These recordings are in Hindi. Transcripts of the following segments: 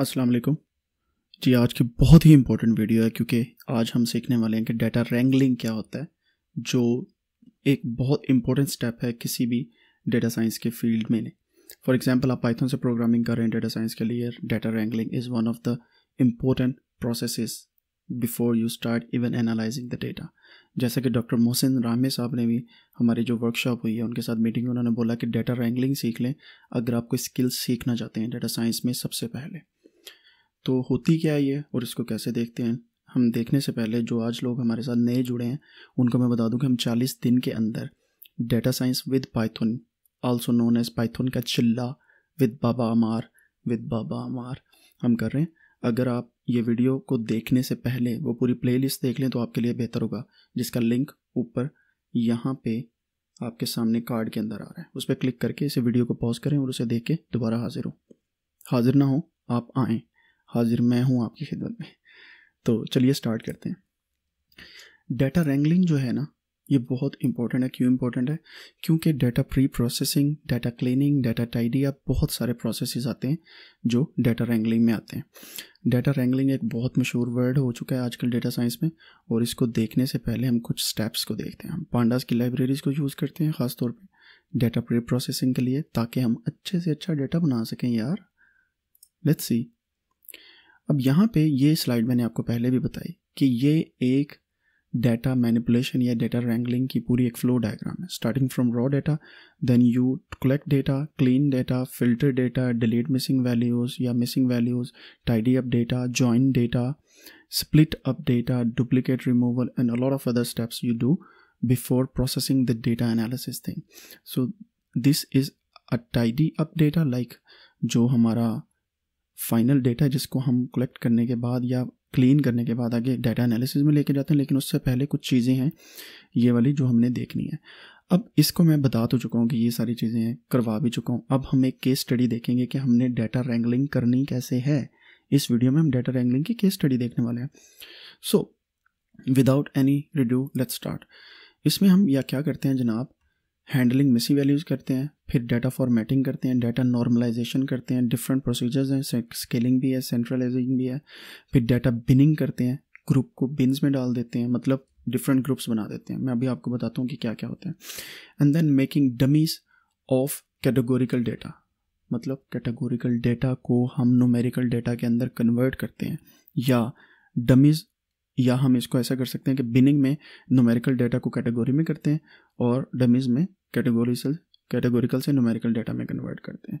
अस्सलाम वालेकुम जी आज की बहुत ही इम्पोर्टेंट वीडियो है क्योंकि आज हम सीखने वाले हैं कि डाटा रैंगलिंग क्या होता है जो एक बहुत इंपॉर्टेंट स्टेप है किसी भी डाटा साइंस के फील्ड में फॉर एग्जांपल आप पाइथन से प्रोग्रामिंग कर रहे हैं डेटा साइंस के लिए data wrangling is one of the important process before you start even analyzing the data जैसा कि डॉक्टर मोहसिन रामे साहब ने भी हमारी जो वर्कशॉप हुई है उनके साथ मीटिंग में उन्होंने बोला कि डाटा रैंगलिंग सीख लें अगर आप कोई स्किल्स सीखना चाहते हैं डाटा साइंस में सबसे पहले तो होती क्या है ये और इसको कैसे देखते हैं हम देखने से पहले जो आज लोग हमारे साथ नए जुड़े हैं उनको मैं बता दूं कि हम 40 दिन के अंदर data science with Python also known as Python का चिल्ला विद बाबा अमार विद बाबा अमार हम कर रहे हैं अगर आप ये वीडियो को देखने से पहले वो पूरी प्लेलिस्ट देख लें तो आपके लिए बेहतर होगा जिसका लिंक ऊपर यहाँ पे आपके सामने कार्ड के अंदर आ रहा है उस पर क्लिक करके इसे वीडियो को पॉज करें और उसे देख के दोबारा हाजिर हो हाजिर ना हो आप आएँ हाजिर मैं हूँ आपकी खिदमत में तो चलिए स्टार्ट करते हैं डाटा रेंगलिंग जो है ना ये बहुत इंपॉर्टेंट है क्यों इंपॉर्टेंट है क्योंकि data pre processing data cleaning data tidy आप बहुत सारे प्रोसेसेस आते हैं जो डाटा रेंगलिंग में आते हैं डाटा रेंगलिंग एक बहुत मशहूर वर्ड हो चुका है आजकल डाटा साइंस में और इसको देखने से पहले हम कुछ स्टेप्स को देखते हैं हम पांडास की लाइब्रेरीज को यूज़ करते हैं ख़ासतौर पर डाटा प्री प्रोसेसिंग के लिए ताकि हम अच्छे से अच्छा डाटा बना सकें यार लेट्स सी अब यहाँ पे ये स्लाइड मैंने आपको पहले भी बताई कि ये एक डाटा मैनिपुलेशन या डाटा रैंगलिंग की पूरी एक फ्लो डायग्राम है starting from raw data then you collect data clean data filter data delete missing values या missing values tidy up data join data split up data duplicate removal and a lot of other steps you do before processing the data analysis thing so this is a tidy up data like जो हमारा फाइनल डेटा जिसको हम कलेक्ट करने के बाद या क्लीन करने के बाद आगे डाटा एनालिसिस में लेके जाते हैं लेकिन उससे पहले कुछ चीज़ें हैं ये वाली जो हमने देखनी है अब इसको मैं बता तो चुका हूँ कि ये सारी चीज़ें हैं करवा भी चुका हूँ अब हम एक केस स्टडी देखेंगे कि हमने डाटा रैंगलिंग करनी कैसे है इस वीडियो में हम डाटा रैंगलिंग की केस स्टडी देखने वाले हैं so without any ado let's start इसमें हम या क्या करते हैं जनाब हैंडलिंग मिसिंग वैल्यूज़ करते हैं फिर डाटा फॉर्मेटिंग करते हैं डाटा नॉर्मलाइजेशन करते हैं डिफरेंट प्रोसीजर्स हैं स्केलिंग भी है सेंट्रलाइजिंग भी है फिर डाटा बिनिंग करते हैं ग्रुप को बिन्स में डाल देते हैं मतलब डिफरेंट ग्रुप्स बना देते हैं मैं अभी आपको बताता हूँ कि क्या क्या होते हैं and then making dummies of categorical data मतलब कैटेगोरिकल डेटा को हम नोमेरिकल डेटा के अंदर कन्वर्ट करते हैं या डमीज या हम इसको ऐसा कर सकते हैं कि बिनिंग में नोमेरिकल डेटा को कैटेगोरी में करते हैं और डमीज में कैटेगोरी से कैटेगोरिकल से नोमेरिकल डेटा में कन्वर्ट करते हैं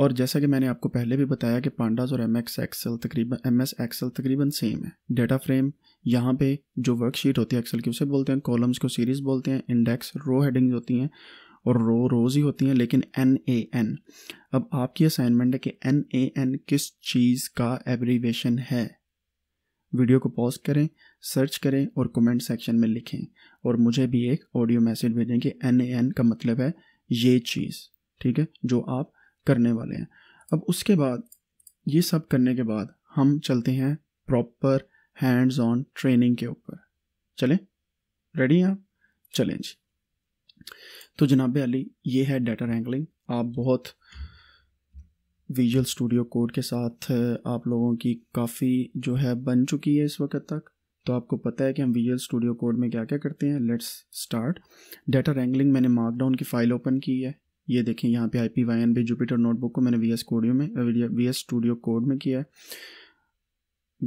और जैसा कि मैंने आपको पहले भी बताया कि पांडास और एम एक्स एक्सल तकरीबन एम एस एक्सल तकरीबन सेम है डेटा फ्रेम यहाँ पे जो वर्कशीट होती है एक्सल की उसे बोलते हैं कॉलम्स को सीरीज बोलते हैं इंडेक्स रो हेडिंग होती हैं और रो रोज ही होती हैं लेकिन एन ए एन अब आपकी असाइनमेंट है कि एन ए एन किस चीज़ का एब्रीवेशन है वीडियो को पॉज करें सर्च करें और कमेंट सेक्शन में लिखें और मुझे भी एक ऑडियो मैसेज भेजें कि एन ए एन का मतलब है ये चीज़ ठीक है जो आप करने वाले हैं अब उसके बाद ये सब करने के बाद हम चलते हैं प्रॉपर हैंड्स ऑन ट्रेनिंग के ऊपर चलें रेडी हैं आप चलें जी तो जनाब अली ये है डाटा रैंगलिंग आप बहुत विजुअल स्टूडियो कोड के साथ आप लोगों की काफ़ी जो है बन चुकी है इस वक्त तक तो आपको पता है कि हम विजुअल स्टूडियो कोड में क्या क्या करते हैं लेट्स स्टार्ट डाटा रैंगलिंग मैंने मार्कडाउन की फ़ाइल ओपन की है ये देखें यहाँ पे I P Y N B Jupyter notebook को मैंने वी एस कोडियो में वी एस स्टूडियो कोड में किया है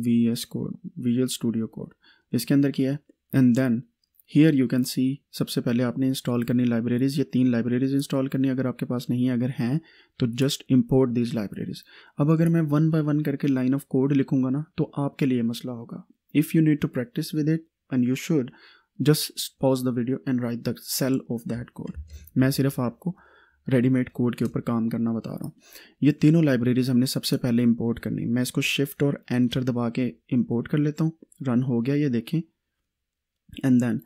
V S code visual studio code इसके अंदर किया है and then here you can see सबसे पहले आपने इंस्टॉल करनी लाइब्रेरीज ये तीन लाइब्रेरीज इंस्टॉल करनी अगर आपके पास नहीं अगर हैं तो जस्ट इंपोर्ट दीज लाइब्रेरीज अब अगर मैं वन बाय वन करके लाइन ऑफ कोड लिखूंगा ना तो आपके लिए मसला होगा if you need to practice with it and you should just pause the video and write the cell of that code मैं सिर्फ आपको रेडीमेड कोड के ऊपर काम करना बता रहा हूँ ये तीनों लाइब्रेरीज हमने सबसे पहले इंपोर्ट करनी मैं इसको शिफ्ट और एंटर दबा के इंपोर्ट कर लेता हूँ रन हो गया ये देखें एंड देन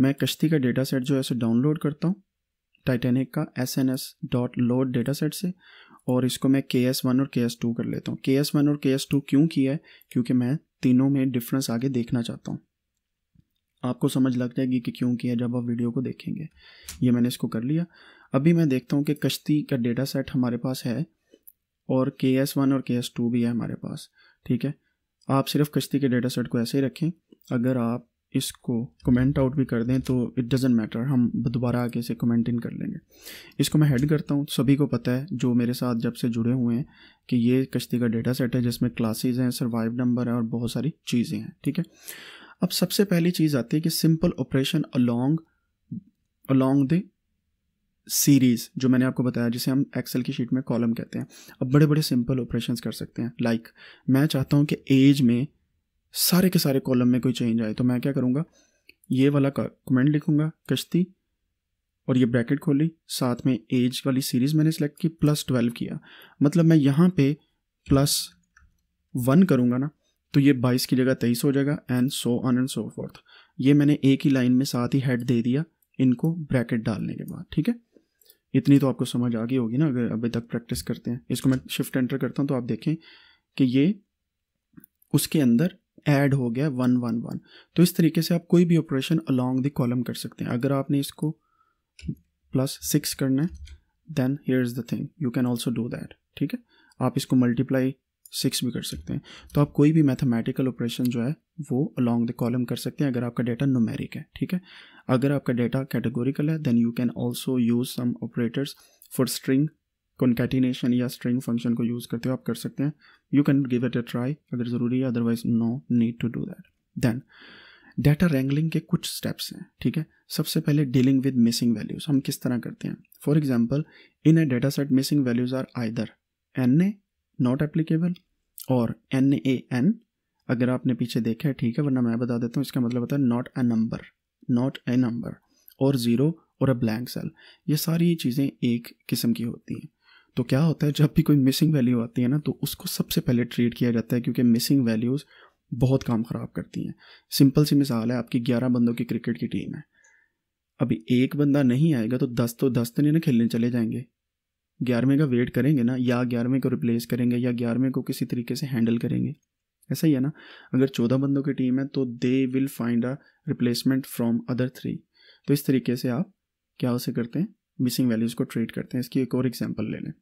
मैं कश्ती का डेटा सेट जो है सो डाउनलोड करता हूँ टाइटेनिक का S N S dot load data set से और इसको मैं के एस वन और के एस टू कर लेता हूँ के एस वन और के एस टू क्यों किया है क्योंकि मैं तीनों में डिफरेंस आगे देखना चाहता हूँ आपको समझ लग जाएगी कि क्यों किया जब आप वीडियो को देखेंगे ये मैंने इसको कर लिया अभी मैं देखता हूँ कि कश्ती का डेटा सेट हमारे पास है और के एस वन और के एस टू भी है हमारे पास ठीक है आप सिर्फ कश्ती के डेटा सेट को ऐसे ही रखें अगर आप इसको कमेंट आउट भी कर दें तो इट डजेंट मैटर हम दोबारा आके इसे कमेंट इन कर लेंगे इसको मैं हेड करता हूँ सभी को पता है जो मेरे साथ जब से जुड़े हुए हैं कि ये कश्ती का डेटा सेट है जिसमें क्लासेज हैं सर्वाइव नंबर है और बहुत सारी चीज़ें हैं ठीक है अब सबसे पहली चीज़ आती है कि simple operation along along the series जो मैंने आपको बताया जिसे हम एक्सेल की शीट में कॉलम कहते हैं अब बड़े बड़े सिंपल ऑपरेशंस कर सकते हैं लाइक like, मैं चाहता हूँ कि एज में सारे के सारे कॉलम में कोई चेंज आए तो मैं क्या करूँगा ये वाला कमेंट लिखूंगा कश्ती और ये ब्रैकेट खोली साथ में एज वाली सीरीज़ मैंने सेलेक्ट की प्लस ट्वेल्व किया मतलब मैं यहाँ पे प्लस वन करूँगा ना तो ये बाईस की जगह तेईस हो जाएगा and so on and so forth ये मैंने एक ही लाइन में साथ ही हेड दे दिया इनको ब्रैकेट डालने के बाद ठीक है इतनी तो आपको समझ आ गई होगी ना अगर अभी तक प्रैक्टिस करते हैं इसको मैं शिफ्ट एंटर करता हूँ तो आप देखें कि ये उसके अंदर ऐड हो गया वन वन वन तो इस तरीके से आप कोई भी ऑपरेशन अलॉन्ग द कॉलम कर सकते हैं अगर आपने इसको प्लस सिक्स करना है then here is the thing you can also do that ठीक है आप इसको मल्टीप्लाई सिक्स भी कर सकते हैं तो आप कोई भी मैथमेटिकल ऑपरेशन जो है वो अलॉन्ग द कॉलम कर सकते हैं अगर आपका डेटा नोमेरिक है ठीक है अगर आपका डेटा कैटेगोरिकल है then you can also use some operators for string concatenation या स्ट्रिंग फंक्शन को यूज़ करते हो आप कर सकते हैं you can give it a try अगर ज़रूरी है otherwise no need to do that then data wrangling के कुछ स्टेप्स हैं ठीक है सबसे पहले डीलिंग विद मिसिंग वैल्यूज़ हम किस तरह करते हैं for example in a data set missing values are either N A not applicable और एन ए एन अगर आपने पीछे देखा है ठीक है वरना मैं बता देता हूँ इसका मतलब होता है not a number not a number और ज़ीरो और अ ब्लैंक सेल ये सारी चीज़ें एक किस्म की होती हैं तो क्या होता है जब भी कोई मिसिंग वैल्यू आती है ना तो उसको सबसे पहले ट्रीट किया जाता है क्योंकि मिसिंग वैल्यूज़ बहुत काम ख़राब करती हैं सिंपल सी मिसाल है आपकी ग्यारह बंदों की क्रिकेट की टीम है अभी एक बंदा नहीं आएगा तो दस तो दस तो नहीं ना खेलने चले जाएंगे ग्यारहवें का वेट करेंगे ना या ग्यारहवें को रिप्लेस करेंगे या ग्यारहवें को किसी तरीके से हैंडल करेंगे ऐसा ही है ना अगर चौदह बंदों की टीम है तो they will find a replacement from other three तो इस तरीके से आप क्या उसे करते हैं मिसिंग वैल्यूज़ को ट्रीट करते हैं इसकी एक और एग्जाम्पल ले लें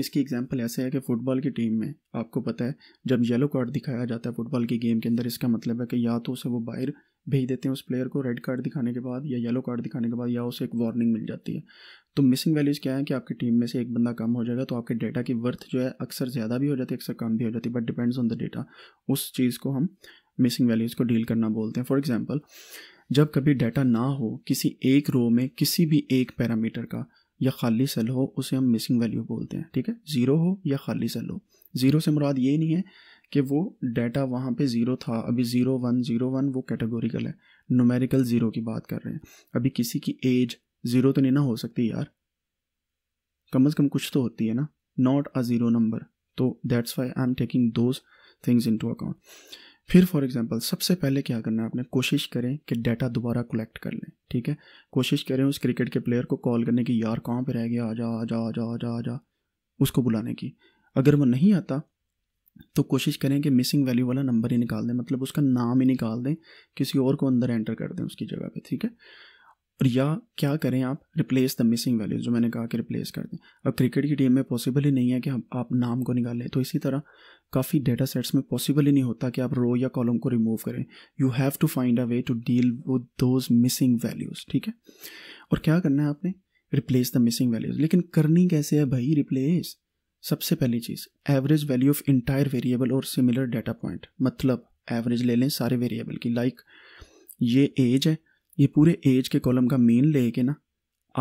इसकी एग्जाम्पल ऐसे है कि फ़ुटबॉल की टीम में आपको पता है जब येलो कार्ड दिखाया जाता है फुटबॉल की गेम के अंदर इसका मतलब है कि या तो उसे वो बाहर भेज देते हैं उस प्लेयर को रेड कार्ड दिखाने के बाद या येलो कार्ड दिखाने के बाद या उसे एक वार्निंग मिल जाती है तो मिसिंग वैल्यूज़ क्या है कि आपकी टीम में से एक बंदा कम हो जाएगा तो आपके डेटा की वर्थ जो है अक्सर ज़्यादा भी हो जाती है अक्सर कम भी हो जाती है but depends on the data उस चीज़ को हम मिसिंग वैल्यूज़ को डील करना बोलते हैं फॉर एग्ज़ाम्पल जब कभी डेटा ना हो किसी एक रो में किसी भी एक पैरामीटर का या खाली सेल हो उसे हम मिसिंग वैल्यू बोलते हैं ठीक है ज़ीरो हो या खाली सेल हो ज़ीरो से मुराद ये नहीं है कि वो डाटा वहाँ पे ज़ीरो था अभी ज़ीरो वन ज़ीरो वन वो कैटेगोरिकल है नोमेरिकल ज़ीरो की बात कर रहे हैं अभी किसी की एज ज़ीरो तो नहीं ना हो सकती यार कम अज़ कम कुछ तो होती है ना नॉट अ ज़ीरो नंबर तो that's why I am taking those things into account फिर फॉर एग्जांपल सबसे पहले क्या करना है आपने कोशिश करें कि डाटा दोबारा कलेक्ट कर लें ठीक है कोशिश करें उस क्रिकेट के प्लेयर को कॉल करने की यार कहाँ पे रह गया आ जा आ जा आ जा आ जा आ जा उसको बुलाने की अगर वो नहीं आता तो कोशिश करें कि मिसिंग वैल्यू वाला नंबर ही निकाल दें मतलब उसका नाम ही निकाल दें किसी और को अंदर एंटर कर दें उसकी जगह पर ठीक है और या क्या करें आप रिप्लेस द मिसिंग वैल्यूज जो मैंने कहा कि रिप्लेस कर दें अब क्रिकेट की टीम में पॉसिबल ही नहीं है कि आप नाम को निकालें तो इसी तरह काफ़ी डेटा सेट्स में पॉसिबल ही नहीं होता कि आप रो या कॉलम को रिमूव करें you have to find a way to deal with those missing values ठीक है और क्या करना है आपने रिप्लेस द मिसिंग वैल्यूज़ लेकिन करनी कैसे है भाई रिप्लेस सबसे पहली चीज़ average value of entire variable और सिमिलर डेटा पॉइंट मतलब एवरेज ले लें सारे वेरिएबल की लाइक like, ये एज है ये पूरे एज के कॉलम का मेन लेके ना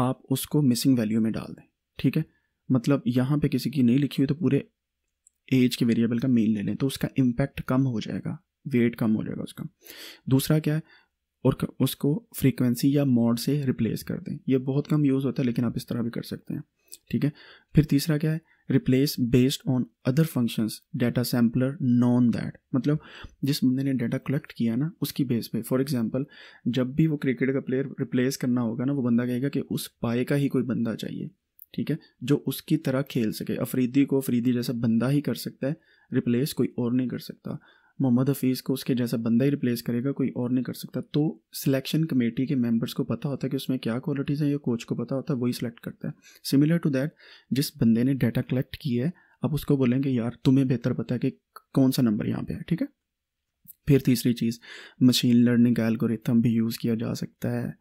आप उसको मिसिंग वैल्यू में डाल दें ठीक है मतलब यहाँ पे किसी की नहीं लिखी हुई तो पूरे एज के वेरिएबल का मेन ले लें तो उसका इम्पैक्ट कम हो जाएगा वेट कम हो जाएगा उसका दूसरा क्या है और उसको फ्रीक्वेंसी या मॉड से रिप्लेस कर दें ये बहुत कम यूज़ होता है लेकिन आप इस तरह भी कर सकते हैं ठीक है फिर तीसरा क्या है replace based on other functions data sampler non that मतलब जिस बंदे ने डाटा कलेक्ट किया ना उसकी बेस पे फॉर एग्जांपल जब भी वो क्रिकेट का प्लेयर रिप्लेस करना होगा ना वो बंदा कहेगा कि उस पाए का ही कोई बंदा चाहिए ठीक है जो उसकी तरह खेल सके अफरीदी को अफरीदी जैसा बंदा ही कर सकता है रिप्लेस कोई और नहीं कर सकता मोहम्मद हफीज़ को उसके जैसा बंदा ही रिप्लेस करेगा कोई और नहीं कर सकता तो सिलेक्शन कमेटी के मेंबर्स को पता होता है कि उसमें क्या क्वालिटीज़ हैं या कोच को पता होता है वही सिलेक्ट करता है सिमिलर टू दैट जिस बंदे ने डाटा कलेक्ट किया है आप उसको बोलेंगे यार तुम्हें बेहतर पता है कि कौन सा नंबर यहाँ पे है ठीक है फिर तीसरी चीज़ मशीन लर्निंग का एल्गोरिथम भी यूज़ किया जा सकता है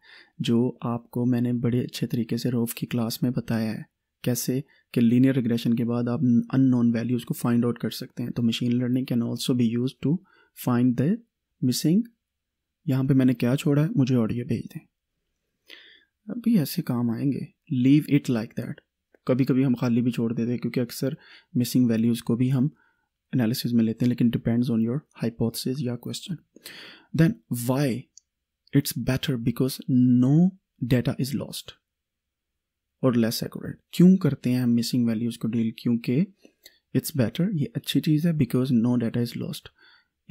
जो आपको मैंने बड़े अच्छे तरीके से रोफ की क्लास में बताया है कैसे कि लीनियर रिग्रेशन के बाद आप अन नोन वैल्यूज़ को फाइंड आउट कर सकते हैं तो machine learning can also be use to find the missing यहाँ पे मैंने क्या छोड़ा है मुझे ऑडियो भेज दें अभी ऐसे काम आएंगे लीव इट लाइक दैट कभी कभी हम खाली भी छोड़ देते हैं क्योंकि अक्सर मिसिंग वैल्यूज़ को भी हम एनालिसिस में लेते हैं लेकिन डिपेंड्स ऑन योर हाइपोथेसिस या question then why it's better because no data is lost और लेस एक्यूरेट क्यों करते हैं हम मिसिंग वैल्यूज़ को डील क्योंकि इट्स बेटर ये अच्छी चीज़ है because no data is lost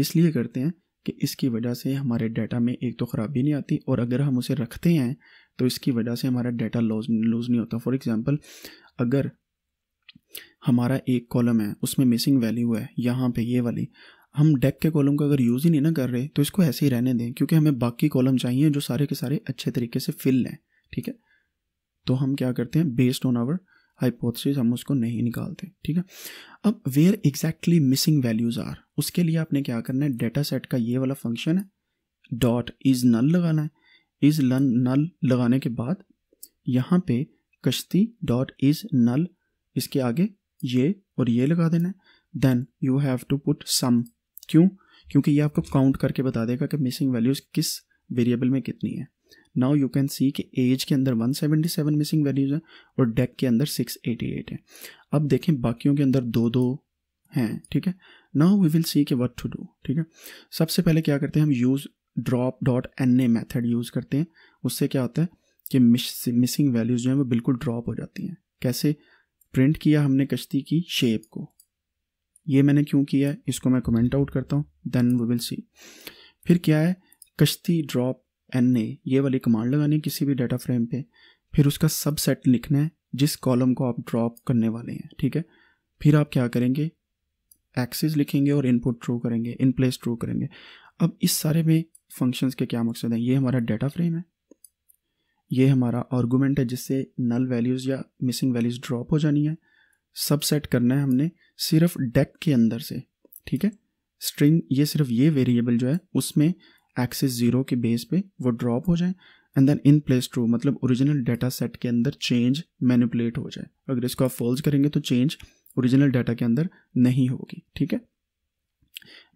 इसलिए करते हैं कि इसकी वजह से हमारे डाटा में एक तो ख़राबी नहीं आती और अगर हम उसे रखते हैं तो इसकी वजह से हमारा डाटा लॉस लूज़ नहीं होता फॉर एग्ज़ाम्पल अगर हमारा एक कॉलम है उसमें मिसिंग वैल्यू है यहाँ पे ये वाली हम डेक के कॉलम का अगर यूज़ ही नहीं ना कर रहे तो इसको ऐसे ही रहने दें क्योंकि हमें बाकी कॉलम चाहिए जो सारे के सारे अच्छे तरीके से फिल लें ठीक है तो हम क्या करते हैं बेस्ड ऑन आवर हाइपोथेसिस हम उसको नहीं निकालते ठीक है अब where exactly missing values are उसके लिए आपने क्या करना है डेटा सेट का ये वाला फंक्शन है डॉट इज नल लगाना है इज लन नल लगाने के बाद यहाँ पे कश्ती डॉट इज नल इसके आगे ये और ये लगा देना है then you have to put some क्यों क्योंकि ये आपको काउंट करके बता देगा कि मिसिंग वैल्यूज किस वेरिएबल में कितनी है नाउ यू कैन सी कि एज के अंदर 177 मिसिंग वैल्यूज़ हैं और डेक के अंदर 688 है अब देखें बाकियों के अंदर दो दो हैं ठीक है नाउ वी विल सी कि व्हाट टू डू ठीक है सबसे पहले क्या करते हैं हम use drop dot N A method use करते हैं उससे क्या होता है कि मिसिंग वैल्यूज़ जो हैं वो बिल्कुल ड्रॉप हो जाती हैं कैसे प्रिंट किया हमने कश्ती की शेप को ये मैंने क्यों किया है इसको मैं कमेंट आउट करता हूँ देन वी विल सी फिर क्या है कश्ती ड्रॉप एन ने ये वाली कमांड लगानी किसी भी डाटा फ्रेम पे फिर उसका सब सेट लिखना है जिस कॉलम को आप ड्रॉप करने वाले हैं ठीक है फिर आप क्या करेंगे एक्सेस लिखेंगे और इनपुट ट्रू करेंगे इन प्लेस ट्रू करेंगे अब इस सारे में फंक्शंस के क्या मकसद हैं ये हमारा डाटा फ्रेम है ये हमारा आर्गूमेंट है जिससे नल वैल्यूज़ या मिसिंग वैल्यूज़ ड्रॉप हो जानी है सब सेट करना है हमने सिर्फ डेक के अंदर से ठीक है स्ट्रिंग ये सिर्फ ये वेरिएबल जो है उसमें एक्सिस ज़ीरो के बेस पे वो ड्रॉप हो जाए and then in place true मतलब ओरिजिनल डाटा सेट के अंदर चेंज मैनिपुलेट हो जाए अगर इसको आप फॉल्स करेंगे तो चेंज ओरिजिनल डाटा के अंदर नहीं होगी ठीक है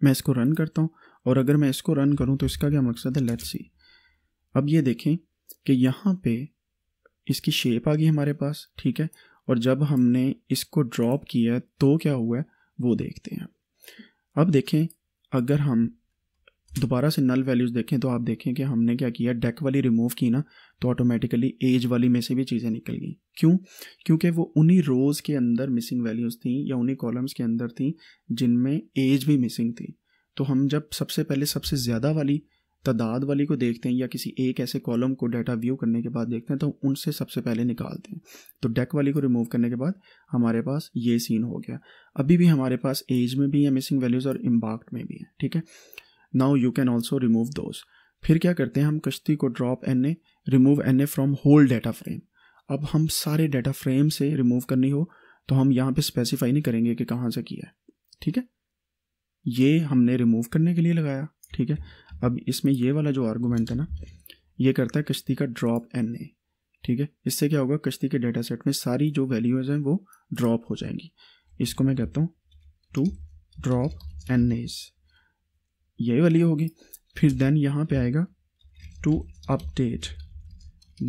मैं इसको रन करता हूँ और अगर मैं इसको रन करूँ तो इसका क्या मकसद है लेट्स सी अब ये देखें कि यहाँ पे इसकी शेप आ गई हमारे पास ठीक है और जब हमने इसको ड्रॉप किया तो क्या हुआ है वो देखते हैं अब देखें अगर हम दोबारा से नल वैल्यूज़ देखें तो आप देखें कि हमने क्या किया डेक वाली रिमूव की ना तो ऑटोमेटिकली एज वाली में से भी चीज़ें निकल गई क्यों क्योंकि वो उन्हीं रोज़ के अंदर मिसिंग वैल्यूज़ थी या उन्हीं कॉलम्स के अंदर थी जिनमें एज भी मिसिंग थी तो हम जब सबसे पहले सबसे ज़्यादा वाली तादाद वाली को देखते हैं या किसी एक ऐसे कॉलम को डाटा व्यू करने के बाद देखते हैं तो उनसे सबसे पहले निकालते हैं तो डेक वाली को रिमूव करने के बाद हमारे पास ये सीन हो गया अभी भी हमारे पास एज में भी है मिसिंग वैल्यूज़ और इम्बाक्ट में भी है ठीक है now you can also remove those फिर क्या करते हैं हम कश्ती को drop N A remove N A from whole data frame अब हम सारे डाटा फ्रेम से रिमूव करनी हो तो हम यहाँ पे स्पेसिफाई नहीं करेंगे कि कहाँ से किया है ठीक है ये हमने रिमूव करने के लिए लगाया ठीक है अब इसमें ये वाला जो आर्गूमेंट है ना ये करता है कश्ती का ड्रॉप एन ए ठीक है इससे क्या होगा कश्ती के डाटा सेट में सारी जो वैल्यूज हैं वो ड्रॉप हो जाएंगी इसको मैं कहता हूँ टू ड्रॉप एन एज ये वाली होगी फिर देन यहाँ पे आएगा to update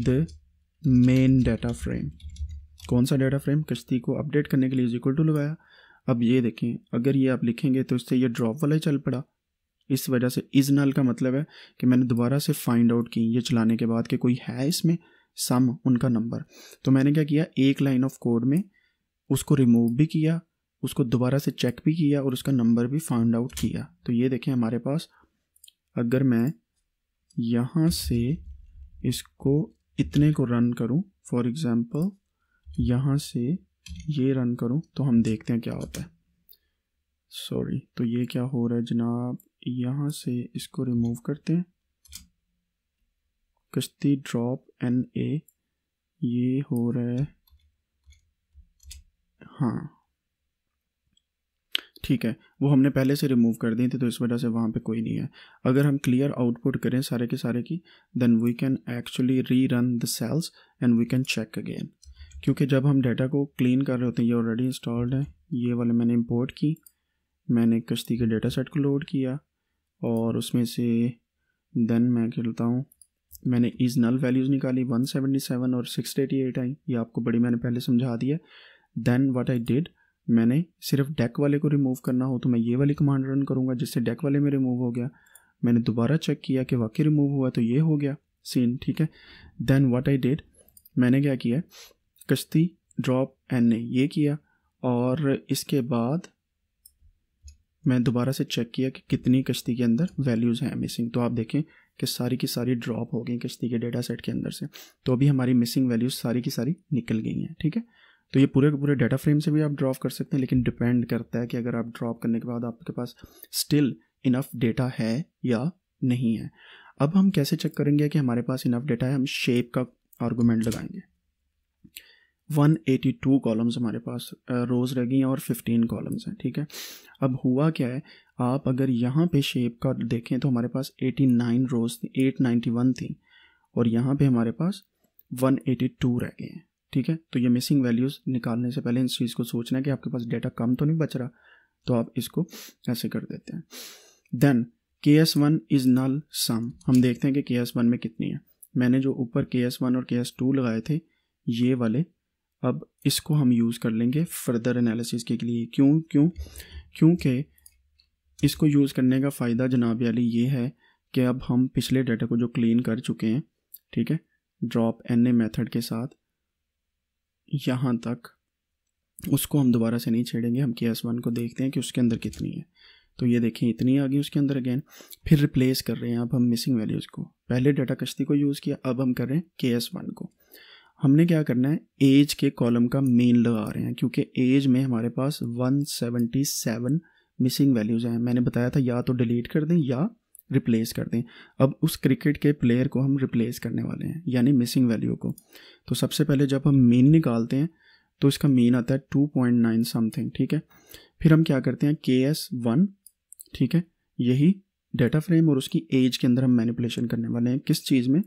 the main data frame कौन सा डाटा फ्रेम कश्ती को अपडेट करने के लिए इज इक्वल टू लगाया अब ये देखें अगर ये आप लिखेंगे तो इससे ये ड्रॉप वाला ही चल पड़ा इस वजह से इज नल का मतलब है कि मैंने दोबारा से फाइंड आउट की ये चलाने के बाद कि कोई है इसमें सम उनका नंबर तो मैंने क्या किया एक लाइन ऑफ कोड में उसको रिमूव भी किया उसको दोबारा से चेक भी किया और उसका नंबर भी फाउंड आउट किया तो ये देखें हमारे पास अगर मैं यहाँ से इसको इतने को रन करूँ फॉर एग्ज़ाम्पल यहाँ से ये रन करूँ तो हम देखते हैं क्या होता है सॉरी तो ये क्या हो रहा है जनाब यहाँ से इसको रिमूव करते हैं कश्ती ड्रॉप एन ए ये हो रहा है हाँ ठीक है वो हमने पहले से रिमूव कर दी थी तो इस वजह से वहाँ पे कोई नहीं है अगर हम क्लियर आउटपुट करें सारे के सारे की then we can actually rerun the cells and we can check again क्योंकि जब हम डाटा को क्लीन कर रहे होते हैं ये ऑलरेडी इंस्टॉल्ड है ये वाले मैंने इंपोर्ट की मैंने कश्ती के डेटा सेट को लोड किया और उसमें से देन मैं खेलता हूँ मैंने इज नल वैल्यूज़ निकाली 177 और 688 आई ये आपको बड़ी मैंने पहले समझा दिया देन व्हाट आई डिड मैंने सिर्फ डेक वाले को रिमूव करना हो तो मैं ये वाली कमांड रन करूँगा जिससे डेक वाले में रिमूव हो गया मैंने दोबारा चेक किया कि वाकई रिमूव हुआ तो ये हो गया सीन ठीक है देन वाट आई डेड मैंने क्या किया कश्ती ड्रॉप एन ने ये किया और इसके बाद मैं दोबारा से चेक किया कि कितनी कश्ती के अंदर वैल्यूज़ हैं मिसिंग तो आप देखें कि सारी की सारी ड्रॉप हो गई कश्ती के डेटा सेट के अंदर से तो अभी हमारी मिसिंग वैल्यूज़ सारी की सारी निकल गई हैं ठीक है थीके? तो ये पूरे के पूरे डाटा फ्रेम से भी आप ड्रॉप कर सकते हैं लेकिन डिपेंड करता है कि अगर आप ड्रॉप करने के बाद आपके पास स्टिल इनफ डेटा है या नहीं है अब हम कैसे चेक करेंगे कि हमारे पास इनफ डेटा है हम शेप का आर्गूमेंट लगाएंगे 182 कॉलम्स हमारे पास रोज़ रह गई हैं और 15 कॉलम्स हैं ठीक है अब हुआ क्या है आप अगर यहाँ पे शेप का देखें तो हमारे पास 89 रोज़ थी एट थी और यहाँ पे हमारे पास 182 रह गए हैं ठीक है तो ये मिसिंग वैल्यूज़ निकालने से पहले इस चीज़ को सोचना है कि आपके पास डेटा कम तो नहीं बच रहा तो आप इसको ऐसे कर देते हैं then K S one is null sum हम देखते हैं कि के एस वन में कितनी है मैंने जो ऊपर के एस वन और के एस टू लगाए थे ये वाले अब इसको हम यूज़ कर लेंगे फर्दर एनालिसिस के लिए क्यों क्यों क्योंकि इसको यूज़ करने का फ़ायदा जनाब अली ये है कि अब हम पिछले डाटा को जो क्लीन कर चुके हैं ठीक है ड्रॉप एन ए मेथड के साथ यहाँ तक उसको हम दोबारा से नहीं छेड़ेंगे हम के एस वन को देखते हैं कि उसके अंदर कितनी है तो ये देखें इतनी आ गई उसके अंदर अगेन फिर रिप्लेस कर रहे हैं अब हम मिसिंग वैल्यूज़ को पहले डाटा कश्ती को यूज़ किया अब हम कर रहे हैं के एस वन को हमने क्या करना है एज के कॉलम का मेन लगा रहे हैं क्योंकि एज में हमारे पास 177 मिसिंग वैल्यूज़ हैं मैंने बताया था या तो डिलीट कर दें या रिप्लेस कर दें अब उस क्रिकेट के प्लेयर को हम रिप्लेस करने वाले हैं यानी मिसिंग वैल्यू को तो सबसे पहले जब हम मीन निकालते हैं तो इसका मीन आता है टू पॉइंट नाइन समथिंग ठीक है फिर हम क्या करते हैं के एस वन ठीक है यही डेटा फ्रेम और उसकी एज के अंदर हम मैनिपुलेशन करने वाले हैं किस चीज़ में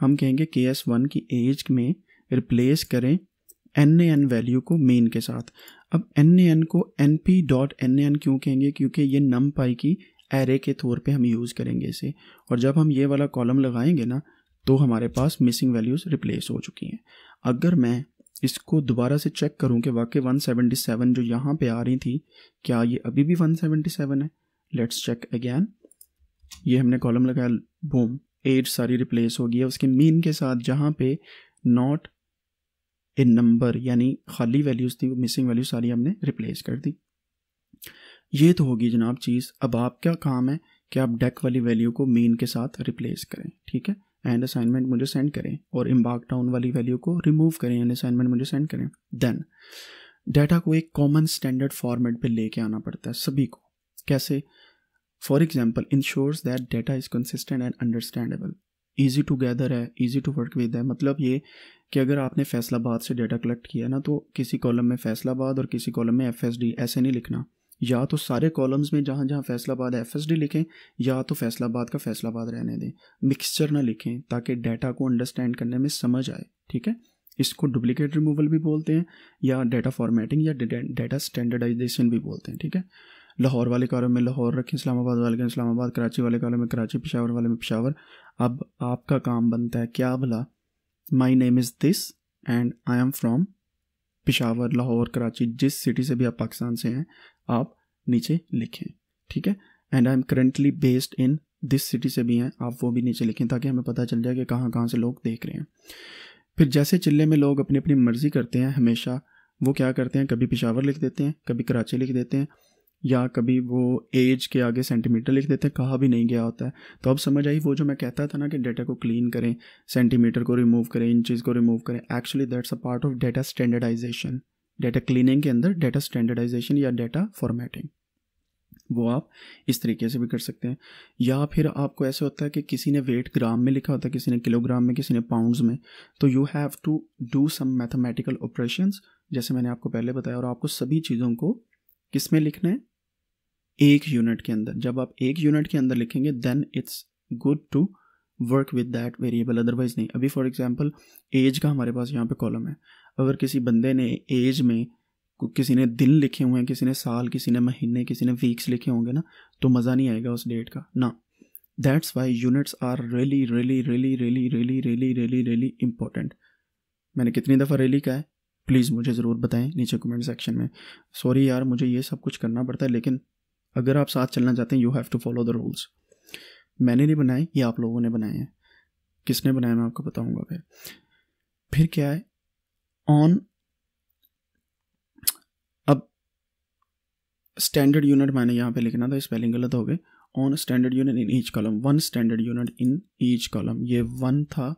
हम कहेंगे के एस वन की एज में रिप्लेस करें एन ए एन वैल्यू को मेन के साथ अब एन ए एन को N P dot N A N क्यों कहेंगे क्योंकि ये नम पाई की एरे के तौर पे हम यूज़ करेंगे इसे और जब हम ये वाला कॉलम लगाएंगे ना तो हमारे पास मिसिंग वैल्यूज़ रिप्लेस हो चुकी हैं अगर मैं इसको दोबारा से चेक करूँ कि वाकई सेवन जो यहाँ पर आ रही थी क्या ये अभी भी सेवन है लेट्स चेक अगैन ये हमने कॉलम लगाया बूम एट सारी रिप्लेस हो गई है उसके मीन के साथ जहाँ पे नॉट ए नंबर यानी खाली वैल्यूज़ थी वो मिसिंग वैल्यू सारी हमने रिप्लेस कर दी ये तो होगी जनाब चीज़ अब आपका काम है कि आप डेक वाली वैल्यू को मेन के साथ रिप्लेस करें ठीक है एंड असाइनमेंट मुझे सेंड करें और इम्बाक टाउन वाली वैल्यू को रिमूव करें एंड असाइनमेंट मुझे सेंड करें देन डाटा को एक कॉमन स्टैंडर्ड फॉर्मेट पे लेके आना पड़ता है सभी को कैसे for example ensures that data is consistent and understandable easy to gather है ईजी टू वर्क विद है मतलब ये कि अगर आपने फैसलाबाद से डाटा कलेक्ट किया ना तो किसी कॉलम में फैसलाबाद और किसी कॉलम में एफ ऐसे नहीं लिखना या तो सारे कॉलम्स में जहाँ जहाँ फैसलाबाद एफ एस डी लिखें या तो फैसलाबाद का फैसलाबाद रहने दें मिक्सचर ना लिखें ताकि डाटा को अंडरस्टैंड करने में समझ आए ठीक है इसको डुप्लीकेट रिमूवल भी बोलते हैं या डाटा फॉर्मेटिंग या डाटा स्टैंडर्डाइजेशन भी बोलते हैं ठीक है लाहौर वाले कॉलम में लाहौर रखें इस्लामाबाद वाले का इस्लामाबाद कराची वाले कॉलम में कराची पिशावर वाले में पिशावर अब आपका काम बनता है क्या भला my name is this and I am from Peshawar Lahore Karachi जिस सिटी से भी आप पाकिस्तान से हैं आप नीचे लिखें ठीक है and I am currently based in this city से भी हैं आप वो भी नीचे लिखें ताकि हमें पता चल जाए कि कहाँ कहाँ से लोग देख रहे हैं फिर जैसे चिल्ले में लोग अपनी अपनी मर्ज़ी करते हैं हमेशा वो क्या करते हैं कभी पिशावर लिख देते हैं कभी कराची लिख देते हैं या कभी वो एज के आगे सेंटीमीटर लिख देते हैं कहा भी नहीं गया होता है तो अब समझ आई वो जो मैं कहता था ना कि डेटा को क्लीन करें सेंटीमीटर को रिमूव करें चीज़ को रिमूव करें actually that's a part of data standardization data cleaning के अंदर डेटा स्टैंडर्डाइजेशन या डेटा फॉर्मेटिंग वो आप इस तरीके से भी कर सकते हैं या फिर आपको ऐसे होता है कि किसी ने वेट ग्राम में लिखा होता है किसी ने किलोग्राम में किसी ने पाउंड्स में तो you have to do some mathematical operations जैसे मैंने आपको पहले बताया और आपको सभी चीज़ों को किस में लिखना है एक यूनिट के अंदर जब आप एक यूनिट के अंदर लिखेंगे then it's good to work with that variable otherwise नहीं अभी फॉर एग्जाम्पल एज का हमारे पास यहाँ पे कॉलम है अगर किसी बंदे ने एज में किसी ने दिन लिखे हुए हैं किसी ने साल किसी ने महीने किसी ने वीक्स लिखे होंगे ना तो मज़ा नहीं आएगा उस डेट का ना that's why units are really really really really really really really really important मैंने कितनी दफ़ा रैली कहा है प्लीज़ मुझे ज़रूर बताएं नीचे कमेंट सेक्शन में सॉरी यार मुझे ये सब कुछ करना पड़ता है लेकिन अगर आप साथ चलना चाहते हैं you have to follow the rules मैंने नहीं बनाए ये आप लोगों ने बनाए हैं किसने बनाया मैं आपको बताऊँगा फिर फिर क्या है ऑन अब स्टैंडर्ड यूनिट मैंने यहाँ पे लिखना था स्पेलिंग गलत हो गई on standard unit in each column one standard unit in each column ये वन था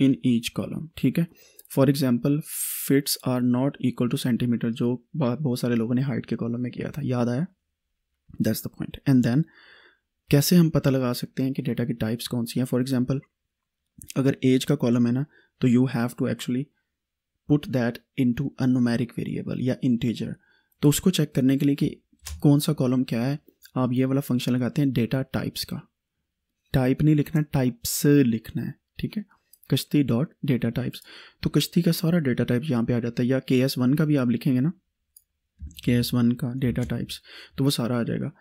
इन ईच कॉलम ठीक है for example feets are not equal to centimetre जो बहुत सारे लोगों ने हाइट के कॉलम में किया था याद आया that's the point and then कैसे हम पता लगा सकते हैं कि डेटा की टाइप्स कौन सी हैं फॉर एग्जाम्पल अगर एज का कॉलम है ना तो you have to actually put that into a numeric variable या इंटीजर तो उसको चेक करने के लिए कि कौन सा कॉलम क्या है आप ये वाला फंक्शन लगाते हैं डेटा टाइप्स का टाइप नहीं लिखना टाइप्स लिखना है ठीक है कश्ती डॉट डेटा टाइप्स तो कश्ती का सारा डेटा टाइप्स यहाँ पे आ जाता है या के एस वन का भी आप लिखेंगे ना के एस वन का डेटा टाइप्स तो वो सारा आ जाएगा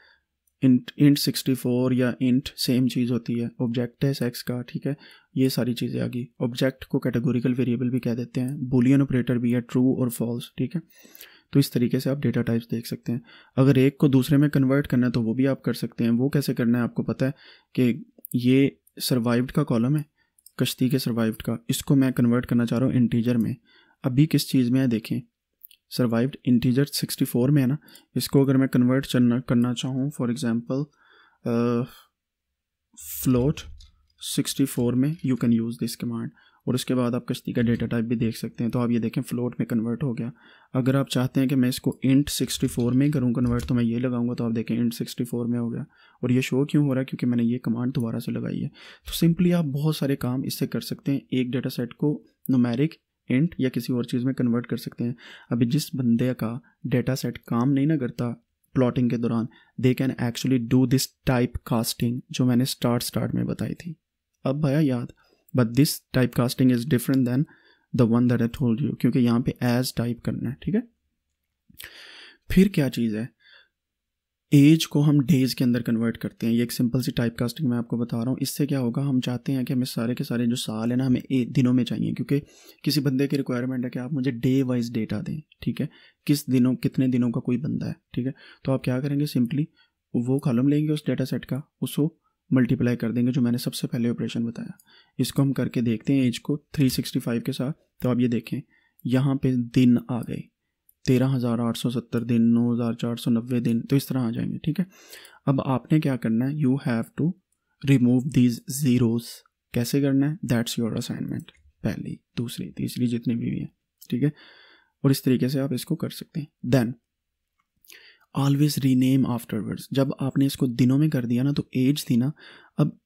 इंट इंट सिक्सटी फोर या इंट सेम चीज़ होती है ऑब्जेक्ट है सेक्स का ठीक है ये सारी चीज़ें आ गई ऑब्जेक्ट को कैटेगोरिकल वेरिएबल भी कह देते हैं बुलियन ऑपरेटर भी है ट्रू और फॉल्स ठीक है तो इस तरीके से आप डेटा टाइप्स देख सकते हैं अगर एक को दूसरे में कन्वर्ट करना है तो वो भी आप कर सकते हैं वो कैसे करना है आपको पता है कि ये सर्वाइव्ड का कॉलम है कश्ती के सर्वाइव्ड का इसको मैं कन्वर्ट करना चाह रहा हूँ इंटीजर में अभी किस चीज़ में है देखें सर्वाइव्ड इंटीजर 64 में है ना इसको अगर मैं कन्वर्ट करना चाहूँ फॉर एग्जांपल फ्लोट 64 में you can use this command और उसके बाद आप कश्ती का डेटा टाइप भी देख सकते हैं तो आप ये देखें फ्लोट में कन्वर्ट हो गया अगर आप चाहते हैं कि मैं इसको इंट 64 में करूँ कन्वर्ट तो मैं ये लगाऊंगा तो आप देखें इंट 64 में हो गया और ये शो क्यों हो रहा है क्योंकि मैंने ये कमांड दोबारा से लगाई है तो सिंपली आप बहुत सारे काम इससे कर सकते हैं एक डेटा सेट को नोमेरिक इंट या किसी और चीज़ में कन्वर्ट कर सकते हैं अभी जिस बंदे का डेटा सेट काम नहीं ना करता प्लॉटिंग के दौरान they can actually do this type casting जो मैंने स्टार्ट स्टार्ट में बताई थी अब भया याद but this type casting is different than the one that I told you क्योंकि यहाँ पे एज टाइप करना है ठीक है फिर क्या चीज़ है एज को हम डेज के अंदर कन्वर्ट करते हैं ये एक सिंपल सी टाइप कास्टिंग मैं आपको बता रहा हूँ इससे क्या होगा हम चाहते हैं कि हमें सारे के सारे जो साल है ना हमें एक दिनों में चाहिए क्योंकि किसी बंदे की रिक्वायरमेंट है कि आप मुझे डे वाइज डेटा दें ठीक है किस दिनों कितने दिनों का कोई बंदा है ठीक है तो आप क्या करेंगे सिंपली वो कॉलम लेंगे उस डेटा सेट का उसको मल्टीप्लाई कर देंगे जो मैंने सबसे पहले ऑपरेशन बताया इसको हम करके देखते हैं एज को थ्री के साथ तो आप ये देखें यहाँ पे दिन आ गए तेरह हज़ार आठ सौ सत्तर दिन नौ हज़ार चार सौ नब्बे दिन तो इस तरह आ जाएंगे ठीक है अब आपने क्या करना है you have to remove these zeros कैसे करना है दैट्स योर असाइनमेंट पहली दूसरी तीसरी जितने भी हैं ठीक है और इस तरीके से आप इसको कर सकते हैं देन ऑलवेज रीनेम आफ्टरवर्ड्स जब आपने इसको दिनों में कर दिया ना तो एज थी ना अब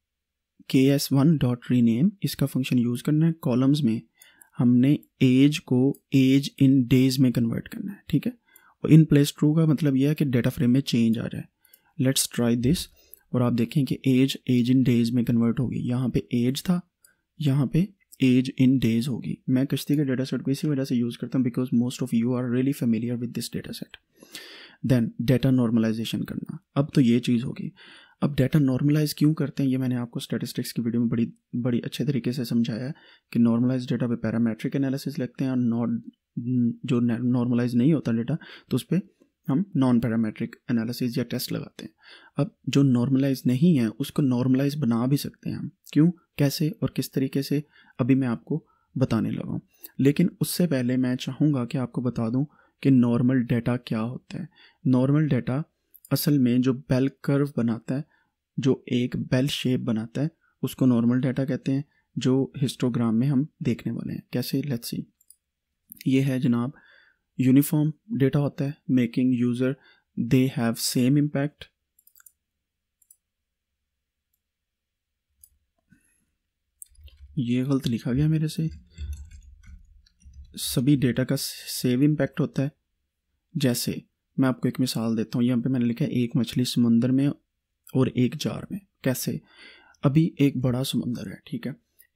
K S one dot rename इसका फंक्शन यूज़ करना है कॉलम्स में हमने एज को एज इन डेज में कन्वर्ट करना है ठीक है और इन प्लेस ट्रू का मतलब यह है कि डेटा फ्रेम में चेंज आ जाए लेट्स ट्राई दिस और आप देखें कि एज एज इन डेज में कन्वर्ट होगी यहाँ पे एज था यहाँ पे एज इन डेज होगी मैं कश्ती के डेटा सेट को इसी वजह से यूज़ करता हूँ because most of you are really familiar with this data set then data normalization करना अब तो ये चीज़ होगी अब डाटा नॉर्मलाइज क्यों करते हैं ये मैंने आपको स्टेटिस्टिक्स की वीडियो में बड़ी बड़ी अच्छे तरीके से समझाया है कि नॉर्मलाइज डेटा पे पैरामेट्रिक एनालिसिस लगते हैं और नॉट जो नॉर्मलाइज नहीं होता डेटा तो उस पर हम नॉन पैरामेट्रिक एनालिसिस या टेस्ट लगाते हैं अब जो नॉर्मलाइज नहीं है उसको नॉर्मलाइज बना भी सकते हैं हम क्यों कैसे और किस तरीके से अभी मैं आपको बताने लगा लेकिन उससे पहले मैं चाहूँगा कि आपको बता दूँ कि नॉर्मल डेटा क्या होता है नॉर्मल डेटा असल में जो बेल कर्व बनाता है जो एक बेल शेप बनाता है उसको नॉर्मल डाटा कहते हैं जो हिस्टोग्राम में हम देखने वाले हैं कैसे लेट्स सी ये है जनाब यूनिफॉर्म डेटा होता है making user they have same impact ये गलत लिखा गया मेरे से सभी डेटा का सेम इम्पैक्ट होता है जैसे मैं आपको एक मिसाल देता हूँ यहाँ पे मैंने लिखा है एक मछली समुंदर में और एक जार में कैसे अभी एक बड़ा समुंदर है ठीक है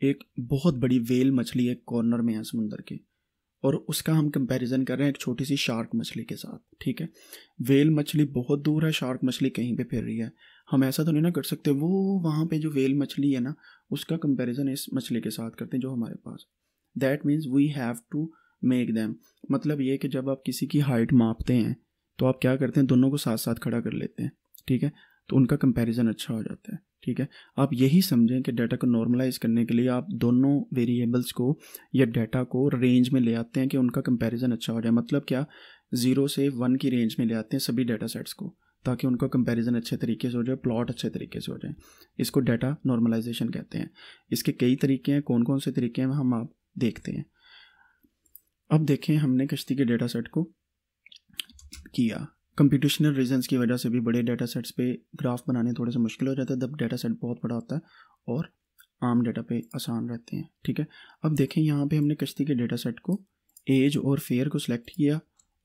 एक बहुत बड़ी वेल मछली एक कॉर्नर में है समुंदर के और उसका हम कंपैरिजन कर रहे हैं एक छोटी सी शार्क मछली के साथ ठीक है वेल मछली बहुत दूर है शार्क मछली कहीं पे फिर रही है हम ऐसा तो नहीं ना कर सकते वो वहाँ पे जो वेल मछली है ना उसका कंपैरिजन इस मछली के साथ करते हैं जो हमारे पास that means we have to make them मतलब ये कि जब आप किसी की हाइट मापते हैं तो आप क्या करते हैं दोनों को साथ साथ खड़ा कर लेते हैं ठीक है तो उनका कंपैरिजन अच्छा हो जाता है ठीक है आप यही समझें कि डाटा को नॉर्मलाइज करने के लिए आप दोनों वेरिएबल्स को या डाटा को रेंज में ले आते हैं कि उनका कंपैरिजन अच्छा हो जाए मतलब क्या ज़ीरो से वन की रेंज में ले आते हैं सभी डाटा सेट्स को ताकि उनका कंपैरिजन अच्छे तरीके से हो जाए प्लॉट अच्छे तरीके से हो जाए इसको डाटा नॉर्मलाइजेशन कहते हैं इसके कई तरीके हैं कौन कौन से तरीके हैं हम आप देखते हैं अब देखें हमने कश्ती के डेटा सेट को किया कंप्यूटेशनल रीजंस की वजह से भी बड़े डेटा सेट्स पे ग्राफ बनाने थोड़े से मुश्किल हो जाता है जब डेटा सेट बहुत बड़ा होता है और आम डेटा पे आसान रहते हैं ठीक है अब देखें यहाँ पे हमने कश्ती के डेटा सेट को एज और फेयर को सिलेक्ट किया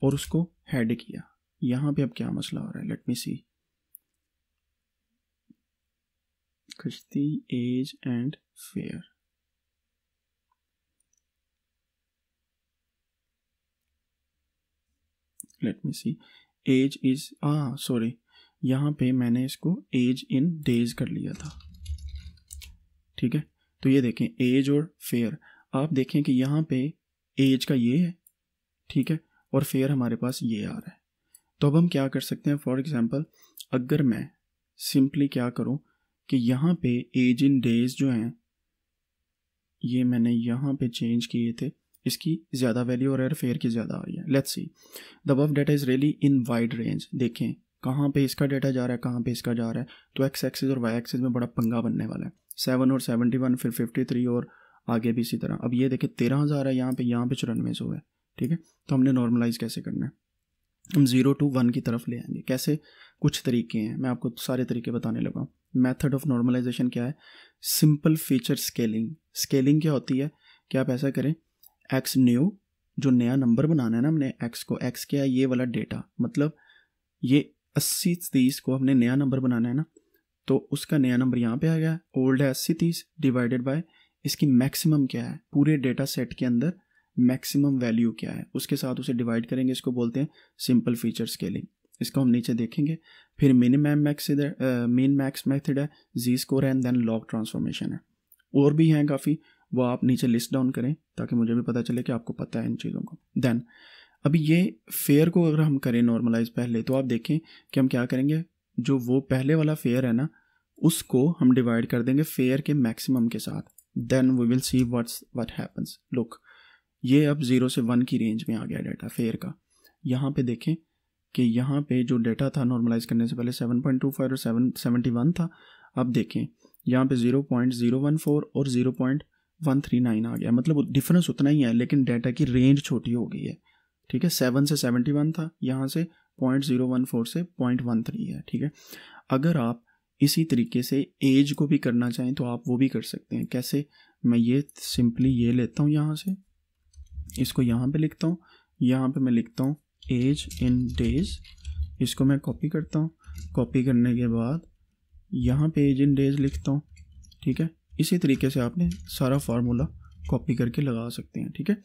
और उसको हेड किया यहाँ पे अब क्या मसला हो रहा है लेट मी सी कश्ती age and fare let me see age is ah sorry यहाँ पे मैंने इसको एज इन डेज कर लिया था ठीक है तो ये देखें एज और फेयर आप देखें कि यहाँ पे एज का ये है ठीक है और फेयर हमारे पास ये आ रहा है तो अब हम क्या कर सकते हैं फॉर एग्ज़ाम्पल अगर मैं सिंपली क्या करूँ कि यहाँ पे एज इन डेज जो हैं ये मैंने यहाँ पे चेंज किए थे इसकी ज़्यादा वैल्यू और एयरफेयर की ज़्यादा आ रही है let's see the bow data is really in wide range देखें कहाँ पे इसका डाटा जा रहा है कहाँ पे इसका जा रहा है तो एक्स एक्सिस और वाई एक्सिस में बड़ा पंगा बनने वाला है सेवन और सेवेंटी वन फिर फिफ्टी थ्री और आगे भी इसी तरह अब ये देखें तेरह हज़ार है यहाँ पर यहाँ पे चुरानवे सौ है ठीक है तो हमने नॉर्मलाइज कैसे करना है हम ज़ीरो टू वन की तरफ ले आएंगे कैसे कुछ तरीके हैं मैं आपको सारे तरीके बताने लगा मेथड ऑफ नॉर्मलाइजेशन क्या है सिंपल फीचर स्केलिंग स्केलिंग क्या होती है क्या आप ऐसा करें एक्स न्यू जो नया नंबर बनाना है ना हमने एक्स को एक्स क्या है ये वाला डेटा मतलब ये अस्सी तीस को हमने नया नंबर बनाना है ना तो उसका नया नंबर यहाँ पे आ गया ओल्ड है अस्सी तीस डिवाइडेड बाय इसकी मैक्सिमम क्या है पूरे डेटा सेट के अंदर मैक्सिमम वैल्यू क्या है उसके साथ उसे डिवाइड करेंगे इसको बोलते हैं सिंपल फीचर स्केलिंग इसको हम नीचे देखेंगे फिर मिनिमम मैक्स इधर मेन मैक्स मेथड है जी स्कोर है एंड देन लॉग ट्रांसफॉर्मेशन है और भी हैं काफ़ी वो आप नीचे लिस्ट डाउन करें ताकि मुझे भी पता चले कि आपको पता है इन चीज़ों को देन अभी ये फेयर को अगर हम करें नॉर्मलाइज पहले तो आप देखें कि हम क्या करेंगे जो वो पहले वाला फेयर है ना उसको हम डिवाइड कर देंगे फेयर के मैक्सिमम के साथ then we will see what's what happens look ये अब ज़ीरो से वन की रेंज में आ गया डाटा फेयर का यहाँ पे देखें कि यहाँ पे जो डाटा था नॉर्मलाइज करने से पहले सेवन पॉइंट टू फाइव और सेवन सेवेंटी वन था अब देखें यहाँ पे zero point zero one four और zero point one three nine आ गया मतलब डिफरेंस उतना ही है लेकिन डेटा की रेंज छोटी हो गई है ठीक है सेवन से सेवेंटी वन था यहाँ से पॉइंट ज़ीरो वन फोर से पॉइंट वन थ्री है ठीक है अगर आप इसी तरीके से एज को भी करना चाहें तो आप वो भी कर सकते हैं कैसे मैं ये सिंपली ये लेता हूँ यहाँ से इसको यहाँ पे लिखता हूँ यहाँ पे मैं लिखता हूँ एज इन डेज इसको मैं कॉपी करता हूँ कॉपी करने के बाद यहाँ पे एज इन डेज लिखता हूँ ठीक है इसी तरीके से आपने सारा फार्मूला कॉपी करके लगा सकते हैं ठीक है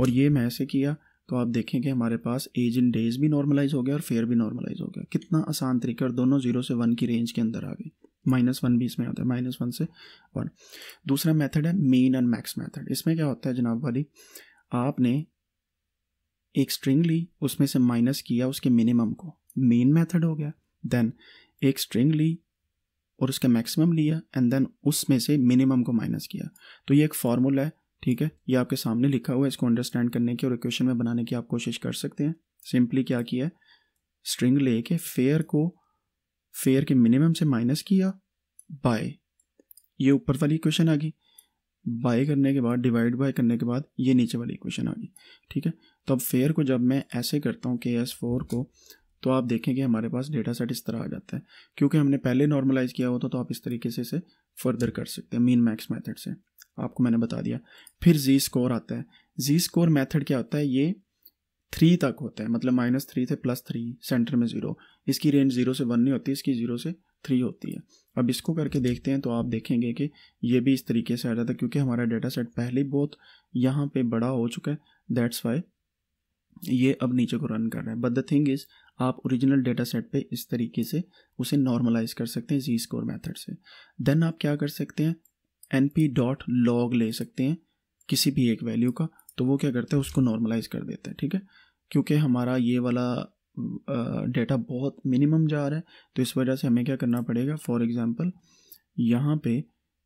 और ये मैं ऐसे किया तो आप देखें कि हमारे पास एज इन डेज भी नॉर्मलाइज हो गया और फेयर भी नॉर्मलाइज हो गया कितना आसान तरीका और दोनों जीरो से वन की रेंज के अंदर आ गई माइनस वन भी इसमें आता है माइनस वन से वन दूसरा मेथड है मेन एंड मैक्स मेथड इसमें क्या होता है जनाब वाली आपने एक स्ट्रिंग ली उसमें से माइनस किया उसके मिनिमम को मेन मेथड हो गया देन एक स्ट्रिंग ली और उसका मैक्सिमम लिया एंड देन उसमें से मिनिमम को माइनस किया तो ये एक फार्मूला है ठीक है ये आपके सामने लिखा हुआ है इसको अंडरस्टैंड करने की और इक्वेशन में बनाने की आप कोशिश कर सकते हैं सिंपली क्या किया स्ट्रिंग लेके फेयर को फेयर के मिनिमम से माइनस किया बाय ये ऊपर वाली इक्वेशन आ गई बाय करने के बाद डिवाइड बाय करने के बाद ये नीचे वाली इक्वेशन आ गई ठीक है तो अब फेयर को जब मैं ऐसे करता हूँ के एस फोर को तो आप देखेंगे हमारे पास डेटा सेट इस तरह आ जाता है क्योंकि हमने पहले नॉर्मलाइज किया होता तो आप इस तरीके से इसे फर्दर कर सकते हैं मीन मैक्स मैथड से आपको मैंने बता दिया फिर जी स्कोर आता है जी स्कोर मैथड क्या होता है ये थ्री तक होता है मतलब माइनस थ्री से प्लस थ्री सेंटर में ज़ीरो इसकी रेंज ज़ीरो से वन नहीं होती इसकी ज़ीरो से थ्री होती है अब इसको करके देखते हैं तो आप देखेंगे कि ये भी इस तरीके से आ जाता है क्योंकि हमारा डेटा सेट पहले बहुत यहाँ पे बड़ा हो चुका है दैट्स वाई ये अब नीचे को रन कर रहा है बट द थिंग इज़ आप ओरिजिनल डेटा सेट पर इस तरीके से उसे नॉर्मलाइज कर सकते हैं जी स्कोर मैथड से देन आप क्या कर सकते हैं एन पी डॉट लॉग ले सकते हैं किसी भी एक वैल्यू का तो वो क्या करता है उसको नॉर्मलाइज कर देता है ठीक है क्योंकि हमारा ये वाला डेटा बहुत मिनिमम जा रहा है तो इस वजह से हमें क्या करना पड़ेगा फॉर एग्ज़ाम्पल यहाँ पे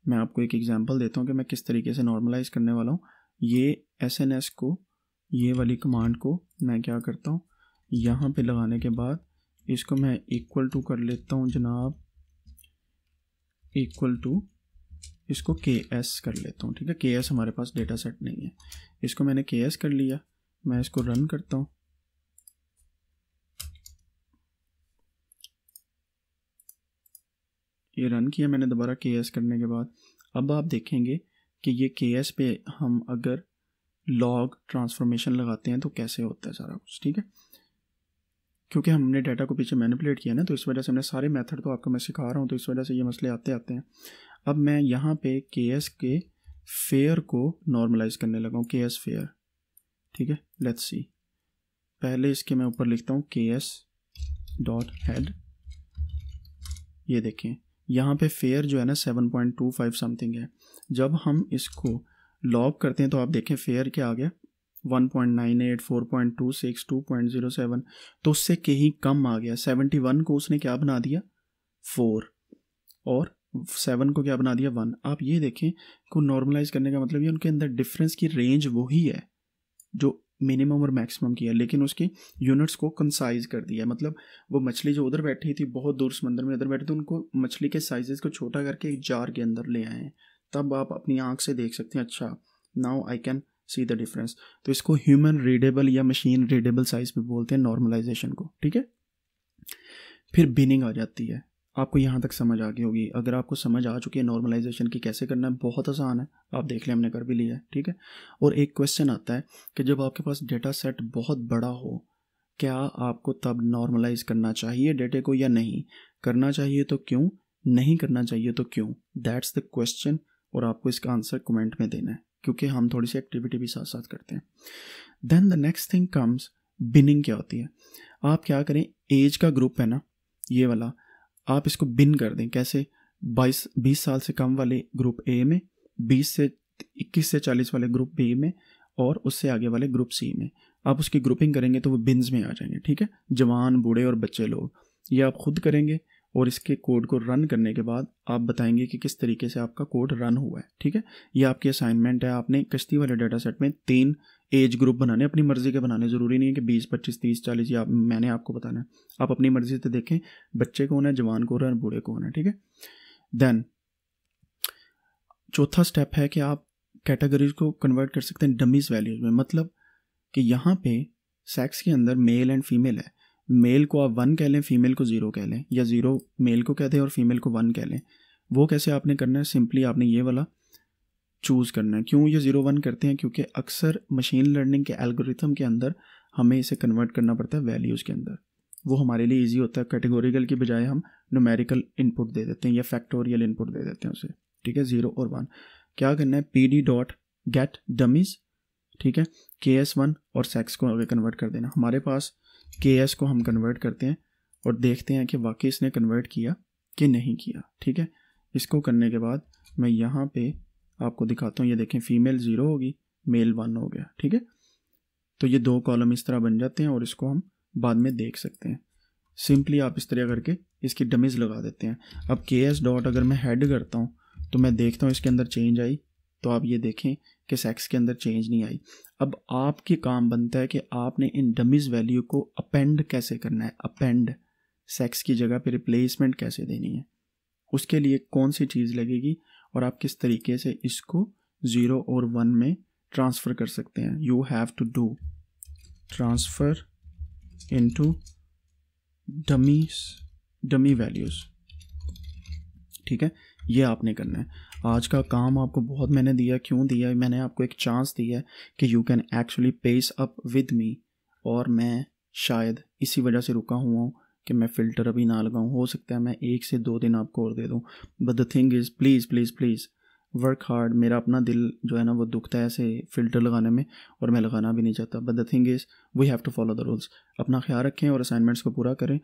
मैं आपको एक एग्ज़ाम्पल देता हूँ कि मैं किस तरीके से नॉर्मलाइज करने वाला हूँ ये एस एन एस को ये वाली कमांड को मैं क्या करता हूँ यहाँ पे लगाने के बाद इसको मैं इक्वल टू कर लेता हूँ जनाब इक्वल टू इसको के एस कर लेता हूँ ठीक है के एस हमारे पास डेटा सेट नहीं है इसको मैंने के एस कर लिया मैं इसको रन करता हूँ ये रन किया मैंने दोबारा के एस करने के बाद अब आप देखेंगे कि ये के एस पे हम अगर लॉग ट्रांसफॉर्मेशन लगाते हैं तो कैसे होता है सारा कुछ ठीक है क्योंकि हमने डाटा को पीछे मैनिपुलेट किया ना तो इस वजह से हमने सारे मेथड तो आपको मैं सिखा रहा हूँ तो इस वजह से ये मसले आते आते हैं अब मैं यहाँ पे के एस के फेयर को नॉर्मलाइज करने लगा के एस फेयर ठीक है लेट्स सी पहले इसके मैं ऊपर लिखता हूँ के एस डॉट हेड ये देखें यहाँ पे फेयर जो है ना seven point two five something है जब हम इसको लॉक करते हैं तो आप देखें फेयर क्या आ गया 1.98, तो उससे कहीं कम आ गया 71 को उसने क्या बना दिया 4 और 7 को क्या बना दिया 1 आप ये देखें को नॉर्मलाइज करने का मतलब ये उनके अंदर डिफरेंस की रेंज वही है जो मिनिमम और मैक्सिमम की है लेकिन उसके यूनिट्स को कंसाइज कर दिया मतलब वो मछली जो उधर बैठी थी बहुत दूर समंदर में उधर बैठी थी उनको मछली के साइजेस को छोटा करके एक जार के अंदर ले आए हैं तब आप अपनी आँख से देख सकते हैं अच्छा now I can see the difference तो इसको ह्यूमन रीडेबल या मशीन रीडेबल साइज भी बोलते हैं नॉर्मलाइजेशन को ठीक है फिर बिनिंग आ जाती है आपको यहाँ तक समझ आ गई होगी अगर आपको समझ आ चुकी है नॉर्मलाइजेशन की कैसे करना है बहुत आसान है आप देख लें हमने कर भी लिया है ठीक है और एक क्वेश्चन आता है कि जब आपके पास डेटा सेट बहुत बड़ा हो क्या आपको तब नॉर्मलाइज करना चाहिए डेटे को या नहीं करना चाहिए तो क्यों नहीं करना चाहिए तो क्यों दैट्स द क्वेश्चन और आपको इसका आंसर कमेंट में देना है क्योंकि हम थोड़ी सी एक्टिविटी भी साथ साथ करते हैं then the next thing comes binning क्या होती है आप क्या करें एज का ग्रुप है ना ये वाला आप इसको बिन कर दें कैसे बाईस बीस साल से कम वाले ग्रुप ए में बीस से इक्कीस से चालीस वाले ग्रुप बी में और उससे आगे वाले ग्रुप सी में आप उसकी ग्रुपिंग करेंगे तो वो बिन्स में आ जाएंगे ठीक है जवान बूढ़े और बच्चे लोग ये आप खुद करेंगे और इसके कोड को रन करने के बाद आप बताएंगे कि किस तरीके से आपका कोड रन हुआ है ठीक है ये आपकी असाइनमेंट है आपने कश्ती वाले डाटा सेट में तीन एज ग्रुप बनाने अपनी मर्ज़ी के बनाने ज़रूरी नहीं है कि बीस पच्चीस तीस चालीस या मैंने आपको बताना है आप अपनी मर्ज़ी से देखें बच्चे कौन है जवान कौन है बूढ़े कौन है ठीक है देन चौथा स्टेप है कि आप कैटेगरीज को कन्वर्ट कर सकते हैं डमीज वैल्यूज में मतलब कि यहाँ पे सेक्स के अंदर मेल एंड फीमेल है मेल को आप वन कह लें फीमेल को ज़ीरो कह लें या ज़ीरो मेल को कह दें और फीमेल को वन कह लें वो कैसे आपने करना है सिंपली आपने ये वाला चूज़ करना है क्यों ये ज़ीरो वन करते हैं क्योंकि अक्सर मशीन लर्निंग के एल्गोरिथम के अंदर हमें इसे कन्वर्ट करना पड़ता है वैल्यूज़ के अंदर वो हमारे लिए ईजी होता है कैटेगोरिकल की बजाय हम नोमेरिकल इनपुट दे देते हैं या फैक्टोरियल इनपुट दे देते हैं उसे ठीक है ज़ीरो और वन क्या करना है P D dot get dummies ठीक है के एस वन और सेक्स को आगे कन्वर्ट कर देना हमारे पास के एस को हम कन्वर्ट करते हैं और देखते हैं कि वाकई इसने कन्वर्ट किया कि नहीं किया ठीक है इसको करने के बाद मैं यहाँ पे आपको दिखाता हूँ ये देखें फीमेल ज़ीरो होगी मेल वन हो गया ठीक है तो ये दो कॉलम इस तरह बन जाते हैं और इसको हम बाद में देख सकते हैं सिंपली आप इस तरह करके इसकी डमीज़ लगा देते हैं अब के एस डॉट अगर मैं हेड करता हूँ तो मैं देखता हूँ इसके अंदर चेंज आई तो आप ये देखें कि सेक्स के अंदर चेंज नहीं आई अब आपके काम बनता है कि आपने इन डमीज वैल्यू को अपेंड कैसे करना है अपेंड सेक्स की जगह पे रिप्लेसमेंट कैसे देनी है उसके लिए कौन सी चीज़ लगेगी और आप किस तरीके से इसको ज़ीरो और वन में ट्रांसफ़र कर सकते हैं you have to do transfer to dummies dummy values ठीक है ये आपने करना है आज का काम आपको बहुत मैंने दिया क्यों दिया मैंने आपको एक चांस दिया है कि you can actually pace up with me और मैं शायद इसी वजह से रुका हुआ हूँ कि मैं फ़िल्टर अभी ना लगाऊँ हो सकता है मैं एक से दो दिन आपको और दे दूँ but the thing is please please please work hard मेरा अपना दिल जो है ना वो दुखता है ऐसे फ़िल्टर लगाने में और मैं लगाना भी नहीं चाहता but the thing is we have to follow the rules अपना ख्याल रखें और असाइनमेंट्स को पूरा करें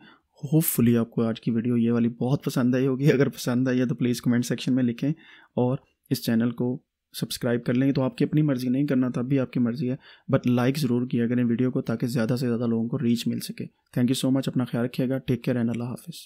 होपफुली आपको आज की वीडियो ये वाली बहुत पसंद आई होगी अगर पसंद आई है तो प्लीज़ कमेंट सेक्शन में लिखें और इस चैनल को सब्सक्राइब कर लेंगे तो आपकी अपनी मर्ज़ी नहीं करना तब भी आपकी मर्ज़ी है बट लाइक ज़रूर किया करें वीडियो को ताकि ज़्यादा से ज़्यादा लोगों को रीच मिल सके थैंक यू सो मच अपना ख्याल रखिएगा टेक केयर एंड अल्लाह हाफिज़